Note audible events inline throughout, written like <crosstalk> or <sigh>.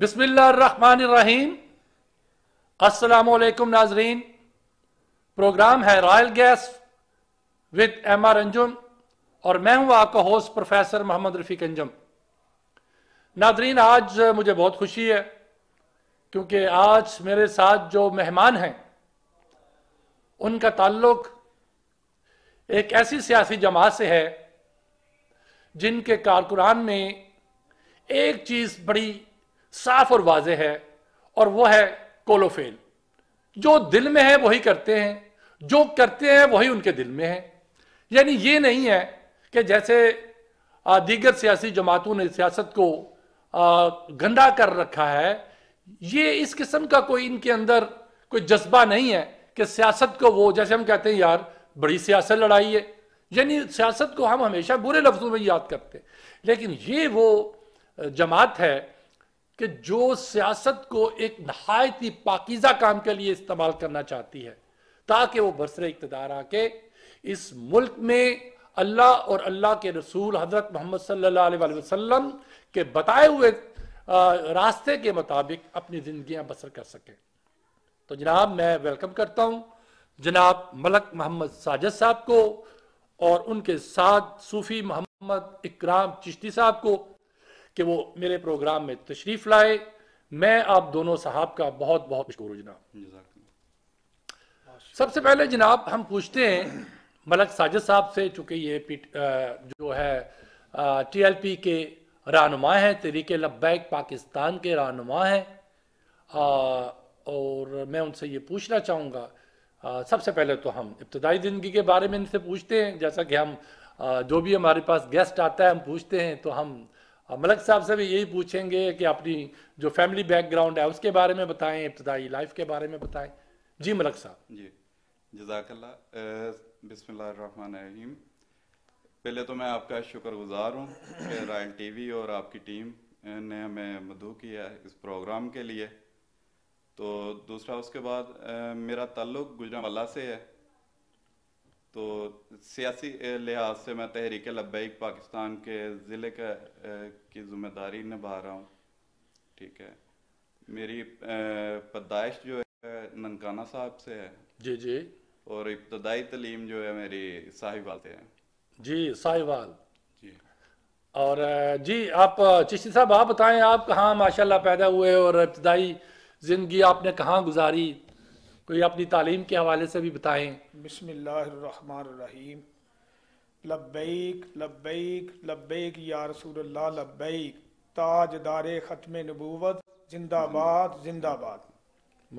बिस्मिल्लाहमानीम अस्सलाम नाजरीन प्रोग्राम है royal guests with M R Anjum और मैं हूं आपका होस्ट प्रोफेसर मोहम्मद रफ़ीक अंजुम नाजरीन आज मुझे बहुत खुशी है क्योंकि आज मेरे साथ जो मेहमान हैं उनका ताल्लुक एक ऐसी सियासी जमात से है जिनके कारकुनान में एक चीज़ बड़ी साफ और वाज है और वो है कोलोफेल जो दिल में है वही करते हैं जो करते हैं वही उनके दिल में है यानी ये नहीं है कि जैसे दीगर सियासी जमातों ने सियासत को गंदा कर रखा है ये इस किस्म का कोई इनके अंदर कोई जज्बा नहीं है कि सियासत को वो जैसे हम कहते हैं यार बड़ी सियासत लड़ाई है यानी सियासत को हम हमेशा बुरे लफ्ज़ों में याद करते हैं लेकिन ये वो जमात है कि जो सियासत को एक नहायत ही पाकिजा काम के लिए इस्तेमाल करना चाहती है ताकि वो बसरे इकतदार आके इस मुल्क में अल्लाह और अल्लाह के रसूल हज़रत मोहम्मद सल्लाम के बताए हुए रास्ते के मुताबिक अपनी जिंदगी बसर कर सकें तो जनाब मैं वेलकम करता हूँ जनाब मलक मोहम्मद साजद साहब को और उनके साथ सूफ़ी मोहम्मद इकराम चिश्ती साहब को कि वो मेरे प्रोग्राम में तशरीफ लाए मैं आप दोनों साहब का बहुत बहुत शुक्र जनाब सबसे पहले जनाब हम पूछते हैं मलक साजिद साहब से चूंकि ये जो है टी एल पी के रहनुमा हैं तरीके लब्बैक पाकिस्तान के रहनुमा हैं और मैं उनसे ये पूछना चाहूँगा सबसे पहले तो हम इब्तदाई ज़िंदगी के बारे में इनसे पूछते हैं जैसा कि हम आ, जो भी हमारे पास गेस्ट आता है हम पूछते हैं तो हम मलक साहब से भी यही पूछेंगे कि अपनी जो फैमिली बैकग्राउंड है उसके बारे में बताएं इब्तदाई लाइफ के बारे में बताएं जी मलक साहब जी जजाकल्ला बिसमीम पहले तो मैं आपका शुक्रगुजार हूँ कि रॉयल टीवी और आपकी टीम ने हमें मधु किया इस प्रोग्राम के लिए तो दूसरा उसके बाद मेरा ताल्लुक़ गुजरावाला से है तो सियासी लिहाज से मैं तहरीक लब्बैक पाकिस्तान के ज़िले का की जिम्मेदारी निभा रहा हूँ ठीक है मेरी पैदाइश जो है ननकाना साहब से है जी जी और इब्तदाई तलीम जो है मेरी साहिवाल से है जी साहिवाल जी और जी आप चिश्ती साहब आप बताएं आप कहाँ माशाल्लाह पैदा हुए और इब्तदाई ज़िंदगी आपने कहाँ गुजारी तो ये अपनी तालीम के हवाले से भी बताएं बिस्मिल्लाहिर्रहमानिर्रहीम लब्बैक लब्बैक लब्बैक या रसूल लब्बैक ताजदार ख़त्म नबूवत जिंदाबाद जिंदाबाद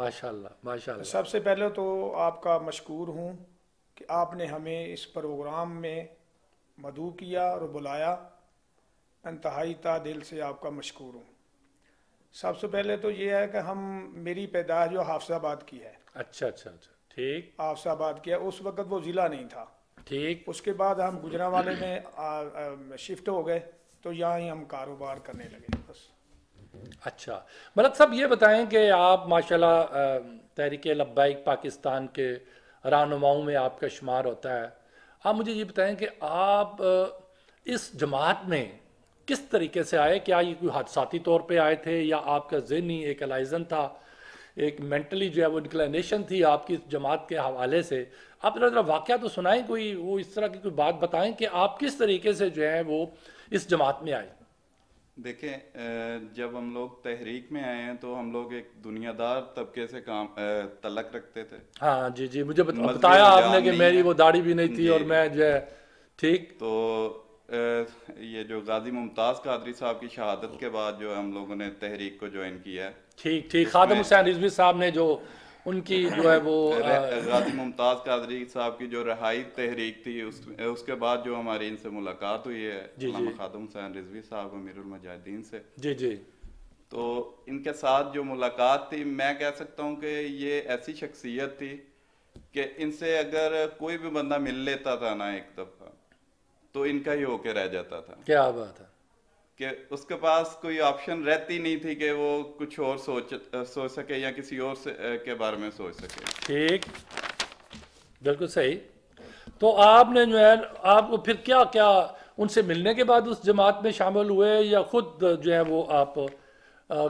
माशाल्लाह माशाल्लाह सबसे पहले तो आपका मशकूर हूँ कि आपने हमें इस प्रोग्राम में मधु किया और बुलाया इंतहाई ता दिल से आपका मशकूर हूँ सबसे पहले तो ये है कि हम मेरी पैदाश जो हाफजाबाद की है अच्छा अच्छा अच्छा ठीक आफसाबाद किया उस वक्त वो ज़िला नहीं था ठीक उसके बाद हम गुजरा वाले में आ, आ, शिफ्ट हो गए तो यहाँ ही हम कारोबार करने लगे बस अच्छा मतलब सब ये बताएं कि आप माशाल्लाह तहरीक लब्बैक पाकिस्तान के रहनुमाओं में आपका शुमार होता है आप मुझे ये बताएं कि आप इस जमात में किस तरीके से आए क्या ये कोई हादसाती तौर पे आए थे या आपका जहनी एक अलाइजन था एक मेंटली जो है वो इंक्लाइनेशन थी आपकी इस जमात के हवाले से आप ज़रा ज़रा वाक़ तो सुनाएं कोई वो इस तरह की कोई बात बताएं कि आप किस तरीके से जो है वो इस जमात में आए देखें जब हम लोग तहरीक में आए हैं तो हम लोग एक दुनियादार तबके से काम तलक रखते थे हाँ जी जी मुझे बताया आपने कि मेरी वो दाढ़ी भी नहीं थी और मैं जो है ठीक तो ये जो गाजी मुमताज़ कादरी साहब की शहादत के बाद जो हम लोगों ने तहरीक को ज्वाइन किया है ठीक ठीक खादम हुसैन रिजवी साहब ने जो उनकी जो है वो गाजी मुमताज़ कादरी साहब की जो रहाई तहरीक थी उस, उसके बाद जो हमारी इनसे मुलाकात हुई है जी जी खादम हुसैन रिजवी साहब अमीरमजाहिदीन से जी जी तो इनके साथ जो मुलाकात थी मैं कह सकता हूँ कि ये ऐसी शख्सियत थी कि इनसे अगर कोई भी बंदा मिल लेता था ना एक दफा तो इनका ही होके रह जाता था क्या बात है कि उसके पास कोई ऑप्शन रहती नहीं थी कि वो कुछ और सोच सोच सके या किसी और से, के बारे में सोच सके ठीक बिल्कुल सही तो आपने जो है आप फिर क्या क्या उनसे मिलने के बाद उस जमात में शामिल हुए या खुद जो है वो आप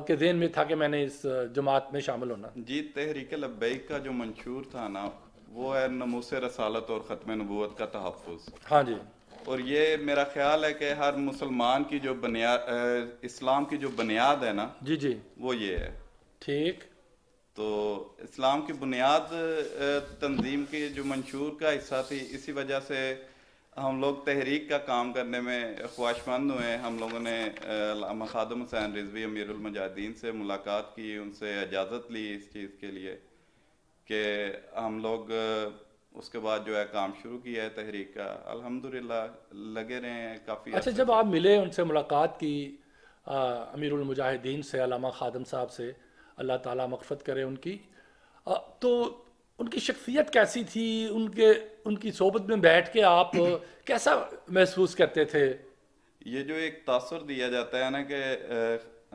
के जेन में था कि मैंने इस जमात में शामिल होना जी तहरीक लबैक का जो मंशूर था ना वो है नमूस रसालत और ख़त्म नबूत का तहफ़ हाँ जी और ये मेरा ख्याल है कि हर मुसलमान की जो बुनियाद इस्लाम की जो बुनियाद है ना जी जी वो ये है ठीक तो इस्लाम की बुनियाद तंजीम के जो मंशूर का हिस्सा थी इसी वजह से हम लोग तहरीक का काम करने में ख्वाहिशमंद हुए हम लोगों ने खादम हुसैन रिजवी अमीरमजादीन से मुलाकात की उनसे इजाज़त ली इस चीज़ के लिए कि हम लोग उसके बाद जो है काम शुरू किया है तहरीक का अल्हम्दुलिल्लाह लगे रहे हैं काफ़ी अच्छा जब आप मिले उनसे मुलाकात की अमीरुल मुजाहिदीन से अलामा खादम साहब से अल्लाह ताला मकफत करे उनकी आ, तो उनकी शख्सियत कैसी थी उनके उनकी सोबत में बैठ के आप <clears throat> कैसा महसूस करते थे ये जो एक तासर दिया जाता है ना कि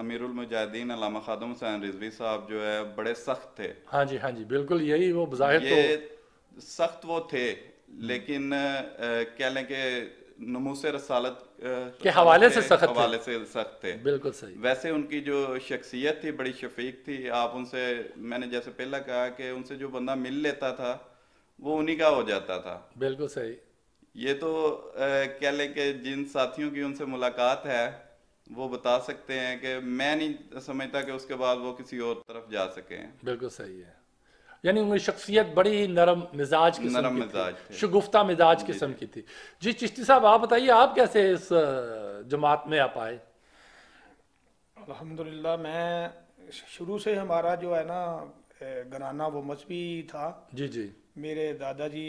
अमीरुल मुजाहिदीन अलामा खादम हुसैन रिजवी साहब जो है बड़े सख्त थे हाँ जी हाँ जी बिल्कुल यही वो बज़ाहिर तो सख्त वो थे लेकिन कह लें कि नमूस रसालत के हवाले से सख्त हवाले से सख्त थे बिल्कुल सही वैसे उनकी जो शख्सियत थी बड़ी शफीक थी आप उनसे मैंने जैसे पहला कहा कि उनसे जो बंदा मिल लेता था वो उन्हीं का हो जाता था बिल्कुल सही ये तो कह लें कि जिन साथियों की उनसे मुलाकात है वो बता सकते हैं कि मैं नहीं समझता कि उसके बाद वो किसी और तरफ जा सके बिल्कुल सही है यानी उनकी शख्सियत बड़ी ही नरम मिजाज की नरम मिजाज शगुफ्ता मिजाज किस्म की थी जी चिश्ती साहब आप बताइए आप कैसे इस जमात में आ पाए अल्हम्दुलिल्लाह मैं शुरू से हमारा जो है ना घराना वो मजहबी था जी जी मेरे दादाजी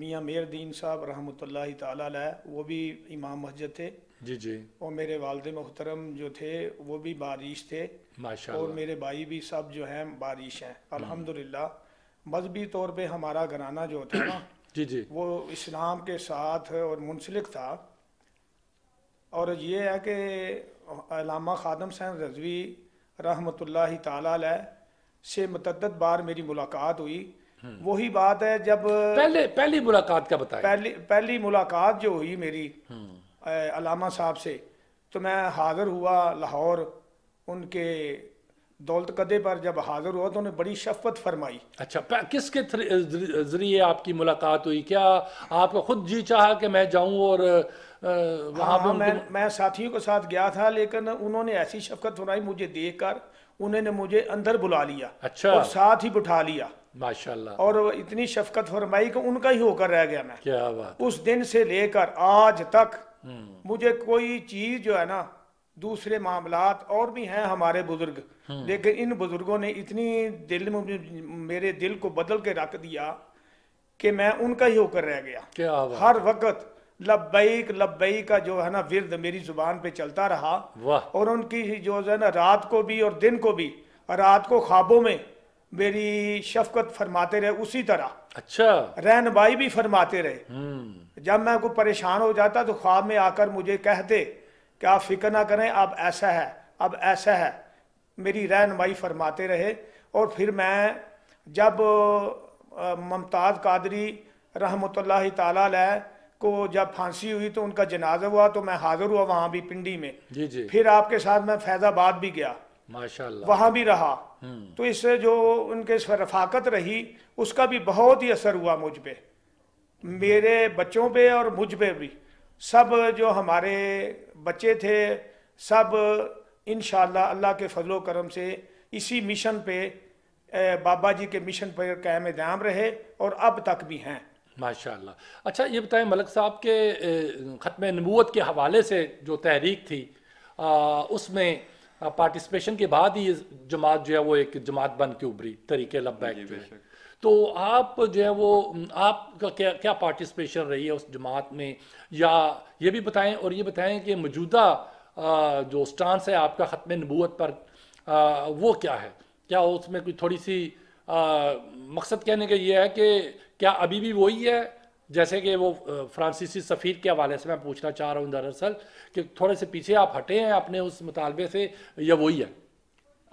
मियाँ मेर दीन साहब रहमत ताला वो भी इमाम मस्जिद थे जी जी और मेरे वालद मोहतरम जो थे वो भी बारिश थे और मेरे भाई भी सब जो हैं बारिश हैं अल्हम्दुलिल्लाह मजहबी तौर पे हमारा घराना जो था ना <clears throat> जी जी वो इस्लाम के साथ और मुंसलिक था और ये है कि अलामा खादम सैन रजवी रहमत ताल से मतदद बार मेरी मुलाकात हुई हम्म। वही बात है जब पहले पहली मुलाकात का बताया पहली पहली मुलाकात जो हुई मेरी हम्म। अलामा साहब से तो मैं हाजिर हुआ लाहौर उनके दौलत कदे पर जब हाजिर हुआ तो उन्हें बड़ी शफत फरमाई अच्छा किसके जरिए आपकी मुलाकात हुई क्या आपको खुद जी चाहा कि मैं जाऊं और वहाँ हाँ, मैं मैं साथियों के साथ गया था लेकिन उन्होंने ऐसी शफकत फरमाई मुझे देख कर उन्होंने मुझे अंदर बुला लिया अच्छा और साथ ही बिठा लिया माशाल्लाह और इतनी शफकत फरमाई कि उनका ही होकर रह गया मैं क्या बात उस दिन से लेकर आज तक हम्म। मुझे कोई चीज़ जो है ना दूसरे मामला और भी हैं हमारे बुजुर्ग हम्म। लेकिन इन बुजुर्गों ने इतनी दिल मेरे दिल को बदल के रख दिया कि मैं उनका ही होकर रह गया क्या हर वक्त लबैक लबई का जो है ना विरद मेरी जुबान पे चलता रहा और उनकी जो है ना रात को भी और दिन को भी रात को ख्वाबों में मेरी शफकत फरमाते रहे उसी तरह अच्छा रहनमाई भी फरमाते रहे हम्म। जब मैं को परेशान हो जाता तो ख्वाब में आकर मुझे कहते कि आप फिक्र ना करें अब ऐसा है अब ऐसा है मेरी रहनमाई फरमाते रहे और फिर मैं जब ममताज़ कादरी रहमत ला को जब फांसी हुई तो उनका जनाजा हुआ तो मैं हाजिर हुआ वहाँ भी पिंडी में जी जी फिर आपके साथ मैं फैज़ाबाद भी गया माशाल्लाह वहाँ भी रहा हम्म। तो इससे जो उनके रफाकत रही उसका भी बहुत ही असर हुआ मुझ पर मेरे बच्चों पे और मुझ पे भी सब जो हमारे बच्चे थे सब इन अल्लाह के फजलो करम से इसी मिशन पे बाबा जी के मिशन पर कैम दाम रहे और अब तक भी हैं माशा अच्छा ये बताएं मलक साहब के ख़त्म नबूत के हवाले से जो तहरीक थी आ, उसमें पार्टिसिपेशन के बाद ही जमात जो है वो एक जमात बन के उभरी तरीके लब्बैक तो आप जो है वो आपका क्या क्या पार्टिसिपेशन रही है उस जमात में या ये भी बताएं और ये बताएं कि मौजूदा जो स्टांस है आपका ख़त्म नबूत पर आ, वो क्या है क्या उसमें कोई थोड़ी सी आ, मकसद कहने का ये है कि क्या अभी भी वही है जैसे कि वो फ्रांसीसी सफ़ीर के हवाले से मैं पूछना चाह रहा हूँ दरअसल कि थोड़े से पीछे आप हटे हैं अपने उस मुतालबे से या वही है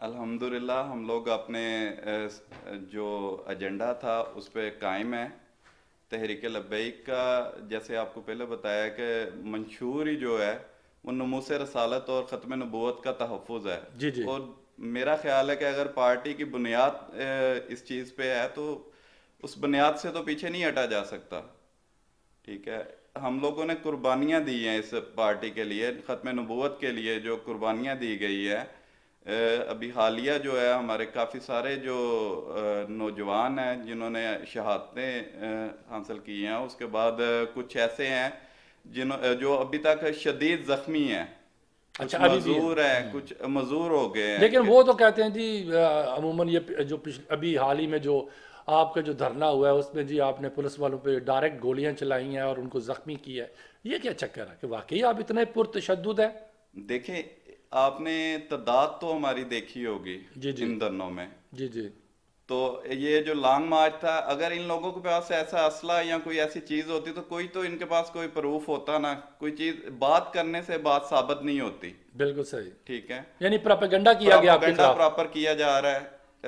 अल्हम्दुलिल्लाह हम लोग अपने जो एजेंडा था उस पर कायम है तहरीक लबैक का जैसे आपको पहले बताया कि मंशूर ही जो है वो नमूस रसालत और ख़त्म नबूत का तहफ़ है जी जी और मेरा ख्याल है कि अगर पार्टी की बुनियाद इस चीज़ पे है तो उस बुनियाद से तो पीछे नहीं हटा जा सकता ठीक है हम लोगों ने कुर्बानियाँ दी हैं इस पार्टी के लिए ख़त्म नबूत के लिए जो कुर्बानियाँ दी गई है अभी हालिया जो है हमारे काफ़ी सारे जो नौजवान हैं जिन्होंने शहादतें हासिल की हैं उसके बाद कुछ ऐसे हैं जिन जो अभी तक शदीद ज़ख्मी हैं अच्छा मजूर है हम्म। कुछ मजूर हो गए लेकिन वो तो कहते हैं जी अमूमन ये जो अभी हाल ही में जो आपका जो धरना हुआ है उसमें जी आपने पुलिस वालों पे डायरेक्ट गोलियां चलाई हैं और उनको जख्मी किया है ये क्या चक्कर है कि वाकई आप इतने पुरतशद है देखें आपने तादाद तो, तो हमारी देखी होगी जी जी इन दोनों में जी जी तो ये जो लॉन्ग मार्च था अगर इन लोगों के पास ऐसा असला या कोई ऐसी चीज होती तो कोई तो इनके पास कोई प्रूफ होता ना कोई चीज बात करने से बात साबित नहीं होती बिल्कुल सही ठीक है यानी प्रोपेगेंडा किया गया प्रोपेगेंडा प्रॉपर किया जा रहा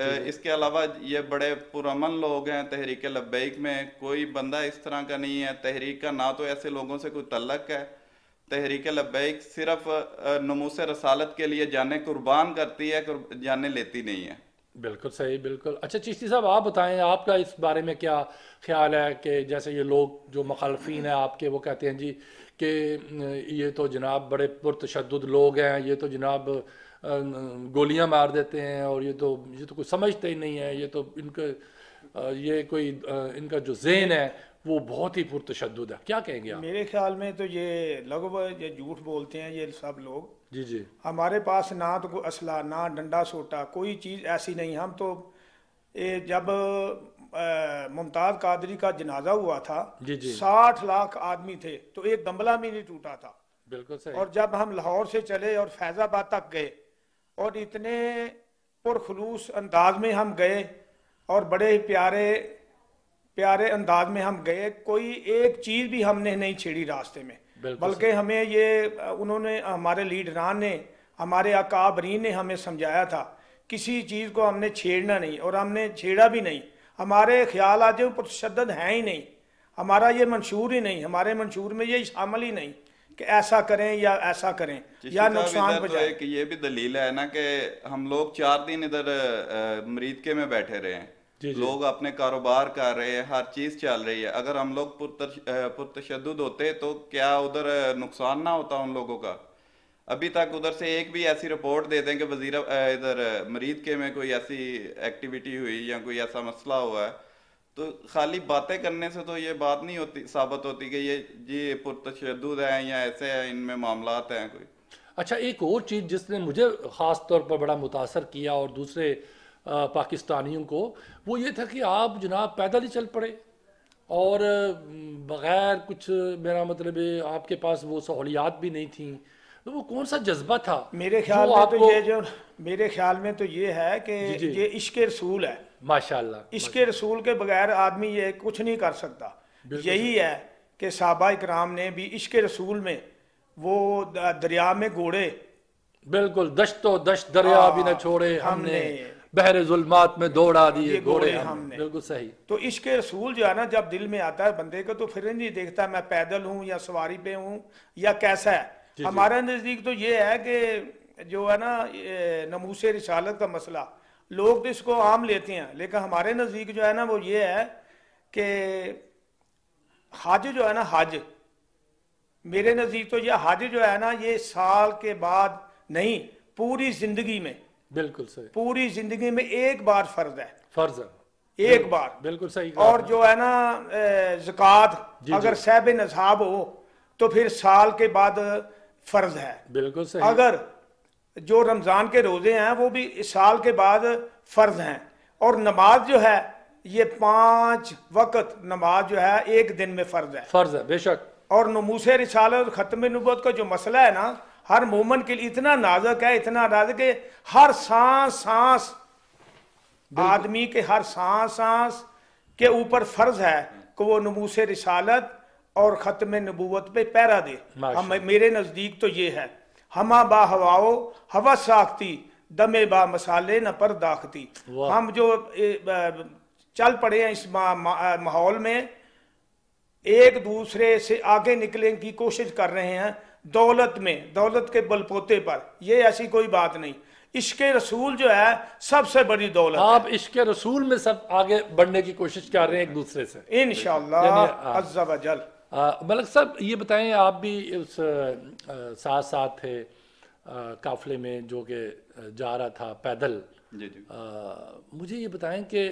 है इसके अलावा ये बड़े पुरमन लोग हैं तहरीक लब्बैक में कोई बंदा इस तरह का नहीं है तहरीक का ना तो ऐसे लोगों से कोई तलक है तहरीक लबैक सिर्फ नमूस रसालत के लिए जाने कुर्बान करती है जाने लेती नहीं है बिल्कुल सही बिल्कुल अच्छा चिश्ती साहब आप बताएं आपका इस बारे में क्या ख्याल है कि जैसे ये लोग जो मुखालफी हैं आपके वो कहते हैं जी कि ये तो जनाब बड़े पुरतशद लोग हैं ये तो जनाब गोलियां मार देते हैं और ये तो ये तो कुछ समझते ही नहीं है ये तो इनके ये कोई इनका जो जेन है वो बहुत ही पुरतशद है क्या कहेंगे आप मेरे ख्याल में तो ये लगभग ये झूठ बोलते हैं ये सब लोग जी जी हमारे पास ना तो कोई असला ना डंडा सोटा कोई चीज़ ऐसी नहीं हम तो ए, जब मुमताज़ कादरी का जनाजा हुआ था जी जी साठ लाख आदमी थे तो एक गमला भी नहीं टूटा था बिल्कुल सही और जब हम लाहौर से चले और फैज़ाबाद तक गए और इतने पुरखलूस अंदाज में हम गए और बड़े ही प्यारे प्यारे अंदाज में हम गए कोई एक चीज़ भी हमने नहीं छेड़ी रास्ते में बल्कि हमें ये उन्होंने हमारे लीडरान ने हमारे अकाबरीन ने हमें समझाया था किसी चीज़ को हमने छेड़ना नहीं और हमने छेड़ा भी नहीं हमारे ख्याल आज पुरशद हैं ही नहीं हमारा ये मंशूर ही नहीं हमारे मंशूर में ये शामिल ही नहीं कि ऐसा करें या ऐसा करें या नुकसान तो ये भी दलील है ना कि हम लोग चार दिन इधर मरीद के में बैठे रहे हैं जी जी। लोग अपने कारोबार कर रहे हैं हर चीज चल रही है अगर हम लोग पुरतशद होते तो क्या उधर नुकसान ना होता उन लोगों का अभी तक उधर से एक भी ऐसी रिपोर्ट दे दें कि वजीर इधर मरीज के में कोई ऐसी एक्टिविटी हुई या कोई ऐसा मसला हुआ है तो खाली बातें करने से तो ये बात नहीं होती साबित होती कि ये जी पुरतशद हैं या ऐसे हैं इनमें मामला हैं कोई अच्छा एक और चीज़ जिसने मुझे ख़ास तौर पर बड़ा मुतासर किया और दूसरे पाकिस्तानियों को वो ये था कि आप जनाब पैदल ही चल पड़े और बग़ैर कुछ मेरा मतलब है आपके पास वो सहूलियात भी नहीं थी तो वो कौन सा जज्बा था मेरे ख्याल में तो ये जो मेरे ख्याल में तो ये है कि ये इश्क रसूल है माशाल्लाह इश्क रसूल के बगैर आदमी ये कुछ नहीं कर सकता यही है कि साहबा इकराम ने भी इश्क रसूल में वो दरिया में घोड़े बिल्कुल दश्तो दश्त दरिया भी न हाँ, छोड़े हमने, हमने बहरे जुलमात में दौड़ा दिए घोड़े हमने बिल्कुल सही तो इश्क रसूल जो है ना जब दिल में आता है बंदे को तो फिर नहीं देखता मैं पैदल हूँ या सवारी पे हूँ या कैसा है हमारे नज़दीक तो ये है कि जो है ना नमूस रिसालत का मसला लोग तो इसको आम लेते हैं लेकिन हमारे नज़दीक जो है ना वो ये है कि हज जो है ना हज मेरे नज़दीक तो यह हज जो है ना ये साल के बाद नहीं पूरी ज़िंदगी में बिल्कुल सही पूरी जिंदगी में एक बार फर्ज है फर्ज है एक बार बिल्कुल सही और जो है ना जक़ात अगर सहब नसाब हो तो फिर साल के बाद फर्ज है बिल्कुल सही अगर जो रमज़ान के रोज़े हैं वो भी इस साल के बाद फ़र्ज हैं और नमाज जो है ये पांच वक्त नमाज जो है एक दिन में फ़र्ज है फ़र्ज है बेशक और नमूस रिसाल और ख़त्म नुबत का जो मसला है ना हर मोमन के लिए इतना नाजुक है इतना नाजुक है हर सांस सांस आदमी के हर सांस सांस के ऊपर फर्ज है कि वो नमूस रिसालत और ख़त्म नबूवत पे पैरा दे हम मेरे नज़दीक तो ये है हमा बा हवाओ हवा साखती दमे बा मसाले न पर दाखती हम जो चल पड़े हैं इस माहौल में एक दूसरे से आगे निकलने की कोशिश कर रहे हैं दौलत में दौलत के बलपोते पर यह ऐसी कोई बात नहीं इश्क रसूल जो है सबसे बड़ी दौलत आप इश्क रसूल में सब आगे बढ़ने की कोशिश कर रहे हैं एक दूसरे से इन शल मलक साहब ये बताएं आप भी उस साथ साथ थे काफले में जो कि जा रहा था पैदल जी जी। मुझे ये बताएं कि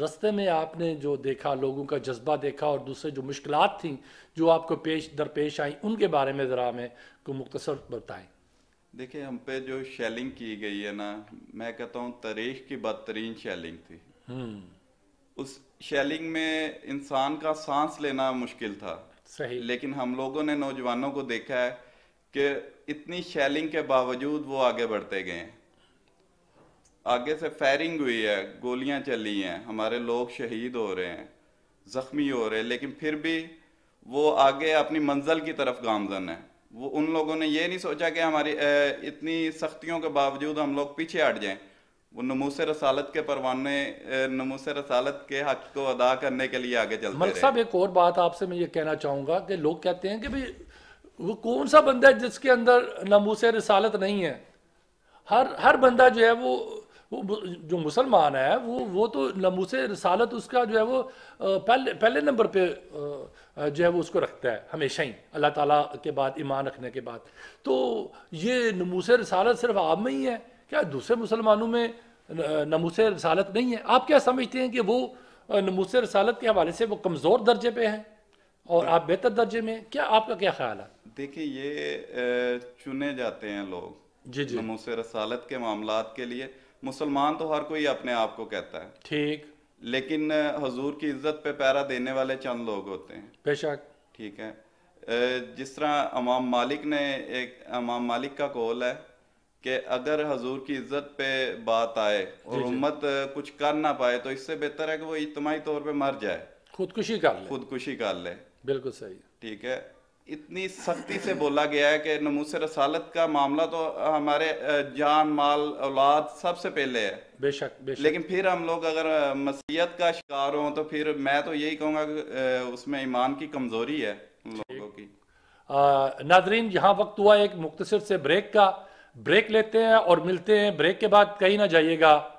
रास्ते में आपने जो देखा लोगों का जज्बा देखा और दूसरे जो मुश्किल थी जो आपको पेश दरपेश आई उनके बारे में ज़रा हमें को मुख्तर बताएं देखिए हम पे जो शेलिंग की गई है ना मैं कहता हूँ तारीख की बदतरीन शेलिंग थी हम्म। उस शेलिंग में इंसान का सांस लेना मुश्किल था सही लेकिन हम लोगों ने नौजवानों को देखा है कि इतनी शेलिंग के बावजूद वो आगे बढ़ते गए हैं आगे से फायरिंग हुई है गोलियां चली हैं हमारे लोग शहीद हो रहे हैं ज़ख्मी हो रहे हैं लेकिन फिर भी वो आगे अपनी मंजिल की तरफ गामजन है वो उन लोगों ने ये नहीं सोचा कि हमारी इतनी सख्तियों के बावजूद हम लोग पीछे हट जाएं वो नमूस रसालत के परवाने नमूस रसालत के हक को अदा करने के लिए आगे चलते मलिक साहब एक और बात आपसे मैं ये कहना चाहूँगा कि लोग कहते हैं कि भाई वो कौन सा बंदा है जिसके अंदर नमूस रसालत नहीं है हर हर बंदा जो है वो वो जो मुसलमान है वो वो तो नमूस रसालत उसका जो है वो पहले पहले नंबर पे जो है वो उसको रखता है हमेशा ही अल्लाह ताला के बाद ईमान रखने के बाद तो ये नमूस रसालत सिर्फ आप में ही है क्या दूसरे मुसलमानों में नमूस रसालत नहीं है आप क्या समझते हैं कि वो नमूस रसालत के हवाले से वो कमज़ोर दर्जे पे हैं और आप बेहतर दर्जे में क्या आपका क्या ख्याल है देखिए ये चुने जाते हैं लोग जी जी नमूस रसालत के मामला के लिए मुसलमान तो हर कोई अपने आप को कहता है ठीक लेकिन हजूर की इज्जत पे पैरा देने वाले चंद लोग होते हैं बेशक ठीक है जिस तरह अमाम मालिक ने एक अमाम मालिक का कौल है कि अगर हजूर की इज्जत पे बात आए और उम्मत कुछ कर ना पाए तो इससे बेहतर है कि वो इजमाही तौर पे मर जाए खुदकुशी कर ले खुदकुशी कर ले बिल्कुल सही ठीक है इतनी सख्ती से बोला गया है कि नमूस रसालत का मामला तो हमारे जान माल औलाद सबसे पहले है बेशक, बेशक लेकिन फिर हम लोग अगर मसीहत का शिकार हों तो फिर मैं तो यही कहूँगा कि उसमें ईमान की कमज़ोरी है लोगों की नादरीन यहाँ वक्त हुआ एक मुख्तर से ब्रेक का ब्रेक लेते हैं और मिलते हैं ब्रेक के बाद कहीं ना जाइएगा